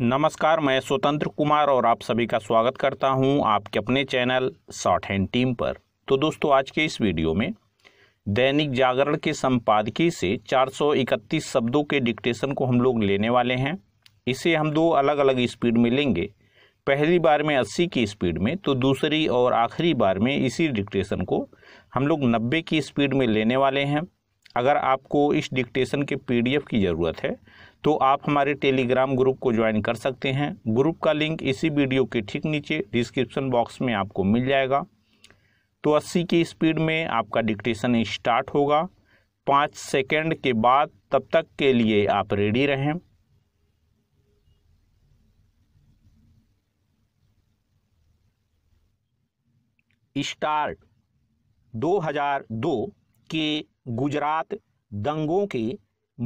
नमस्कार मैं स्वतंत्र कुमार और आप सभी का स्वागत करता हूं आपके अपने चैनल शॉर्ट हैंड टीम पर तो दोस्तों आज के इस वीडियो में दैनिक जागरण के संपादकीय से 431 शब्दों के डिक्टेशन को हम लोग लेने वाले हैं इसे हम दो अलग अलग स्पीड में लेंगे पहली बार में 80 की स्पीड में तो दूसरी और आखिरी बार में इसी डिक्टेशन को हम लोग नब्बे की स्पीड में लेने वाले हैं अगर आपको इस डिक्टेशन के पी की ज़रूरत है तो आप हमारे टेलीग्राम ग्रुप को ज्वाइन कर सकते हैं ग्रुप का लिंक इसी वीडियो के ठीक नीचे डिस्क्रिप्शन बॉक्स में आपको मिल जाएगा तो 80 की स्पीड में आपका डिक्टेशन स्टार्ट होगा पाँच सेकेंड के बाद तब तक के लिए आप रेडी रहें स्टार्ट 2002 के गुजरात दंगों के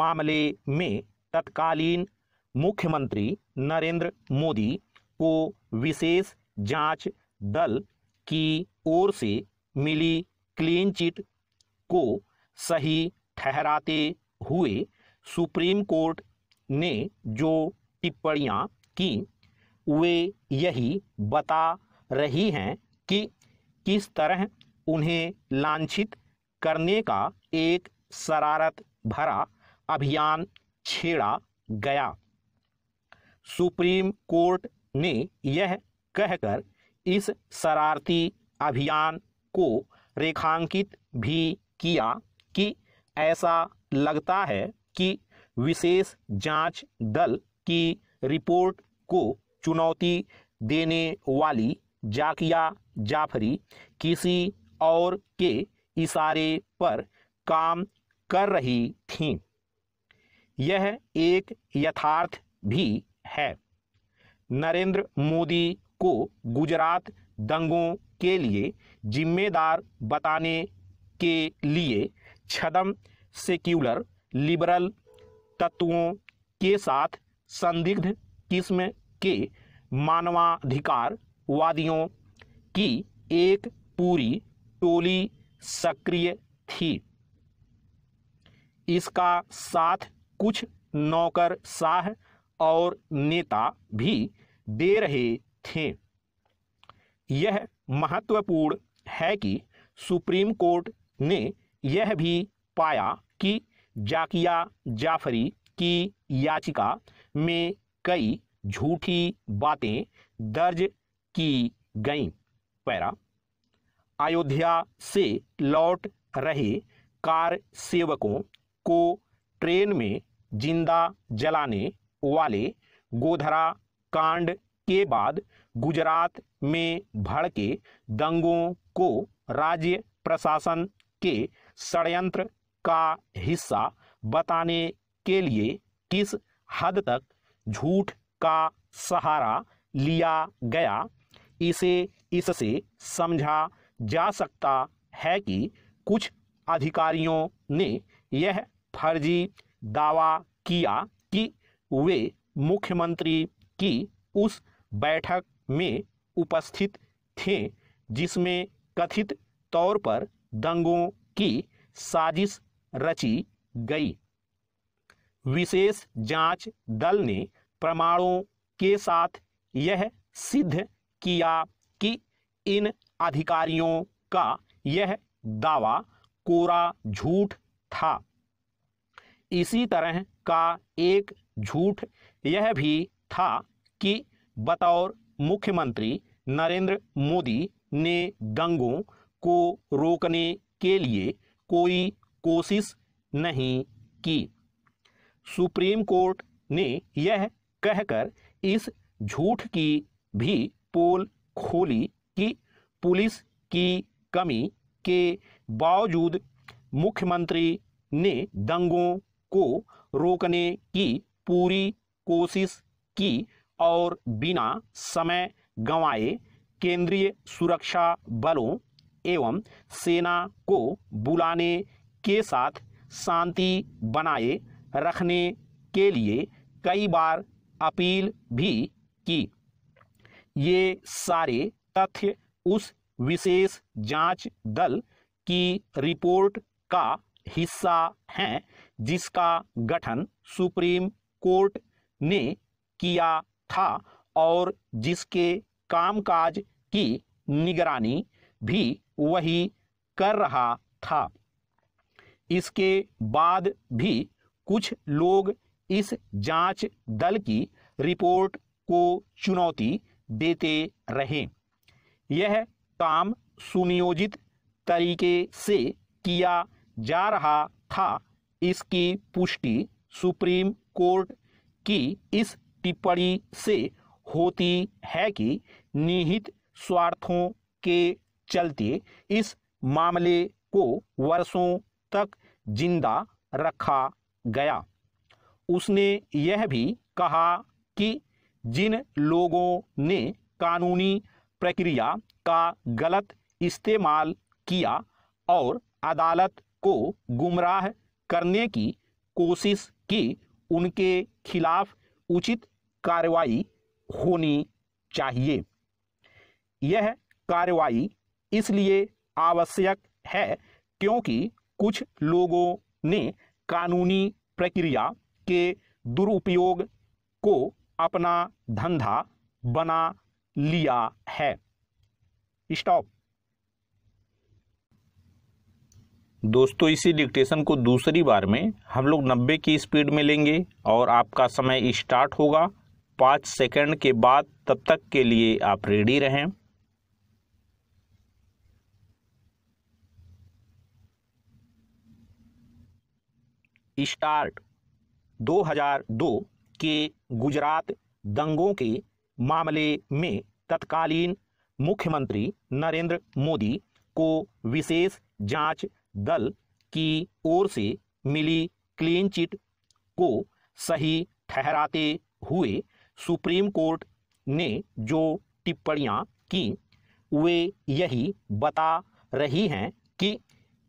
मामले में तत्कालीन मुख्यमंत्री नरेंद्र मोदी को विशेष जांच दल की ओर से मिली क्लीन चिट को सही ठहराते हुए सुप्रीम कोर्ट ने जो टिप्पणियां की वे यही बता रही हैं कि किस तरह उन्हें लांछित करने का एक शरारत भरा अभियान छेड़ा गया सुप्रीम कोर्ट ने यह कहकर इस शरारती अभियान को रेखांकित भी किया कि ऐसा लगता है कि विशेष जांच दल की रिपोर्ट को चुनौती देने वाली जाकिया जाफरी किसी और के इशारे पर काम कर रही थीं यह एक यथार्थ भी है नरेंद्र मोदी को गुजरात दंगों के लिए जिम्मेदार बताने के लिए छदम सेक्युलर लिबरल तत्वों के साथ संदिग्ध किस्म के मानवाधिकारवादियों की एक पूरी टोली सक्रिय थी इसका साथ कुछ नौकर शाह और नेता भी दे रहे थे यह महत्वपूर्ण है कि सुप्रीम कोर्ट ने यह भी पाया कि जाकिया जाफरी की याचिका में कई झूठी बातें दर्ज की गईं पैरा अयोध्या से लौट रहे कार सेवकों को ट्रेन में जिंदा जलाने वाले गोधरा कांड के बाद गुजरात में भड़के दंगों को राज्य प्रशासन के षडयंत्र का हिस्सा बताने के लिए किस हद तक झूठ का सहारा लिया गया इसे इससे समझा जा सकता है कि कुछ अधिकारियों ने यह फर्जी दावा किया कि वे मुख्यमंत्री की उस बैठक में उपस्थित थे जिसमें कथित तौर पर दंगों की साजिश रची गई विशेष जांच दल ने प्रमाणों के साथ यह सिद्ध किया कि इन अधिकारियों का यह दावा कोरा झूठ था इसी तरह का एक झूठ यह भी था कि बतौर मुख्यमंत्री नरेंद्र मोदी ने दंगों को रोकने के लिए कोई कोशिश नहीं की सुप्रीम कोर्ट ने यह कहकर इस झूठ की भी पोल खोली कि पुलिस की कमी के बावजूद मुख्यमंत्री ने दंगों को रोकने की पूरी कोशिश की और बिना समय गंवाए केंद्रीय सुरक्षा बलों एवं सेना को बुलाने के साथ शांति बनाए रखने के लिए कई बार अपील भी की ये सारे तथ्य उस विशेष जांच दल की रिपोर्ट का हिस्सा हैं जिसका गठन सुप्रीम कोर्ट ने किया था और जिसके कामकाज की निगरानी भी वही कर रहा था इसके बाद भी कुछ लोग इस जांच दल की रिपोर्ट को चुनौती देते रहे यह काम सुनियोजित तरीके से किया जा रहा था इसकी पुष्टि सुप्रीम कोर्ट की इस टिप्पणी से होती है कि निहित स्वार्थों के चलते इस मामले को वर्षों तक जिंदा रखा गया उसने यह भी कहा कि जिन लोगों ने कानूनी प्रक्रिया का गलत इस्तेमाल किया और अदालत को गुमराह करने की कोशिश की उनके खिलाफ उचित कार्रवाई होनी चाहिए यह कार्रवाई इसलिए आवश्यक है क्योंकि कुछ लोगों ने कानूनी प्रक्रिया के दुरुपयोग को अपना धंधा बना लिया है स्टॉप दोस्तों इसी डिक्टेशन को दूसरी बार में हम लोग 90 की स्पीड में लेंगे और आपका समय स्टार्ट होगा पाँच सेकंड के बाद तब तक के लिए आप रेडी रहें स्टार्ट 2002 के गुजरात दंगों के मामले में तत्कालीन मुख्यमंत्री नरेंद्र मोदी को विशेष जांच दल की ओर से मिली क्लीन चिट को सही ठहराते हुए सुप्रीम कोर्ट ने जो टिप्पणियां की वे यही बता रही हैं कि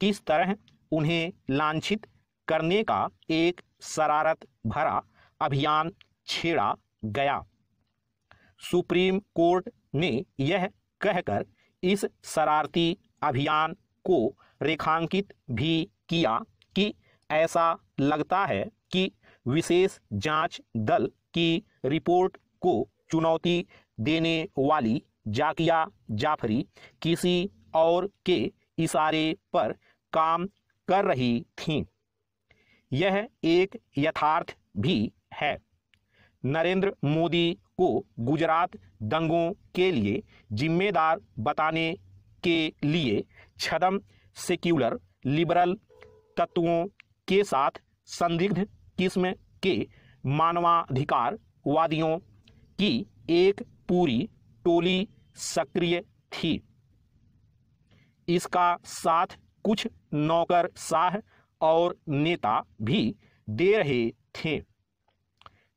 किस तरह उन्हें लांछित करने का एक शरारत भरा अभियान छेड़ा गया सुप्रीम कोर्ट ने यह कहकर इस शरारती अभियान को रेखांकित भी किया कि ऐसा लगता है कि विशेष जांच दल की रिपोर्ट को चुनौती देने वाली जाकिया जाफरी किसी और के इशारे पर काम कर रही थी यह एक यथार्थ भी है नरेंद्र मोदी को गुजरात दंगों के लिए जिम्मेदार बताने के लिए छदम सेक्युलर लिबरल तत्वों के साथ संदिग्ध किस्म के मानवाधिकारवादियों की एक पूरी टोली सक्रिय थी इसका साथ कुछ नौकर शाह और नेता भी दे रहे थे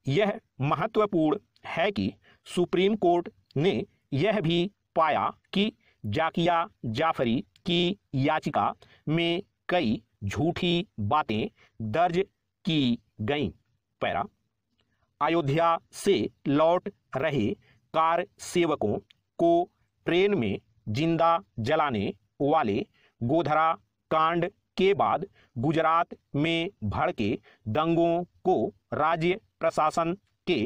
यह महत्वपूर्ण है कि सुप्रीम कोर्ट ने यह भी पाया कि जाकिया जाफरी की याचिका में कई झूठी बातें दर्ज की गई पैरा अयोध्या से लौट रहे कार सेवकों को ट्रेन में जिंदा जलाने वाले गोधरा कांड के बाद गुजरात में भड़के दंगों को राज्य प्रशासन के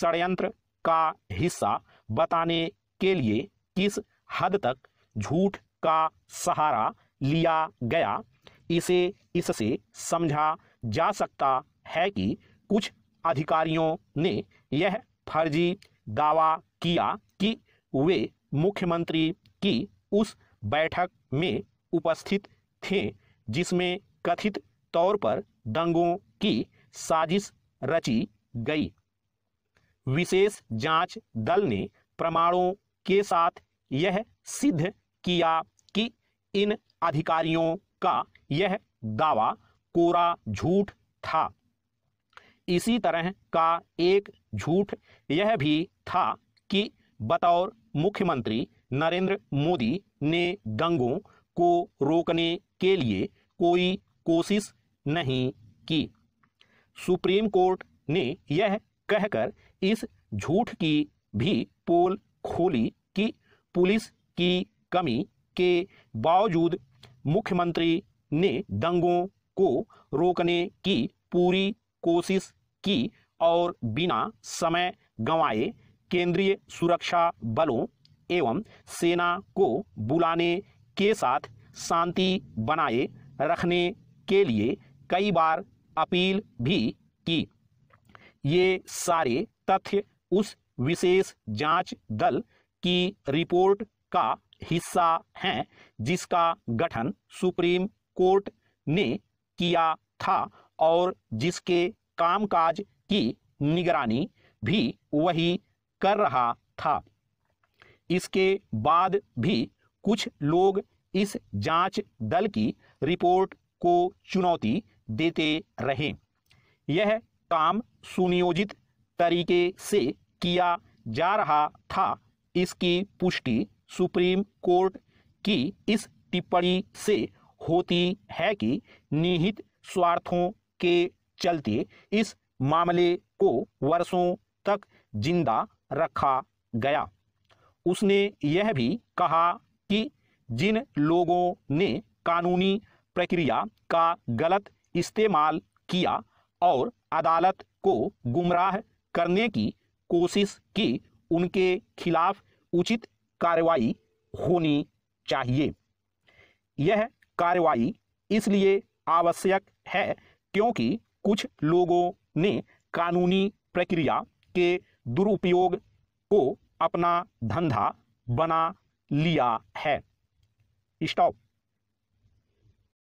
षडयंत्र का हिस्सा बताने के लिए किस हद तक झूठ का सहारा लिया गया इसे इससे समझा जा सकता है कि कुछ अधिकारियों ने यह फर्जी दावा किया कि वे मुख्यमंत्री की उस बैठक में उपस्थित थे जिसमें कथित तौर पर दंगों की साजिश रची गई विशेष जांच दल ने प्रमाणों के साथ यह सिद्ध किया इन अधिकारियों का यह दावा कोरा झूठ था इसी तरह का एक झूठ यह भी था कि बतौर मुख्यमंत्री नरेंद्र मोदी ने दंगों को रोकने के लिए कोई कोशिश नहीं की सुप्रीम कोर्ट ने यह कहकर इस झूठ की भी पोल खोली कि पुलिस की कमी के बावजूद मुख्यमंत्री ने दंगों को रोकने की पूरी कोशिश की और बिना समय गंवाए केंद्रीय सुरक्षा बलों एवं सेना को बुलाने के साथ शांति बनाए रखने के लिए कई बार अपील भी की ये सारे तथ्य उस विशेष जांच दल की रिपोर्ट का हिस्सा हैं जिसका गठन सुप्रीम कोर्ट ने किया था और जिसके कामकाज की निगरानी भी वही कर रहा था इसके बाद भी कुछ लोग इस जांच दल की रिपोर्ट को चुनौती देते रहे यह काम सुनियोजित तरीके से किया जा रहा था इसकी पुष्टि सुप्रीम कोर्ट की इस टिप्पणी से होती है कि निहित स्वार्थों के चलते इस मामले को वर्षों तक जिंदा रखा गया उसने यह भी कहा कि जिन लोगों ने कानूनी प्रक्रिया का गलत इस्तेमाल किया और अदालत को गुमराह करने की कोशिश की उनके खिलाफ उचित कार्रवाई होनी चाहिए यह कार्रवाई इसलिए आवश्यक है क्योंकि कुछ लोगों ने कानूनी प्रक्रिया के दुरुपयोग को अपना धंधा बना लिया है स्टॉप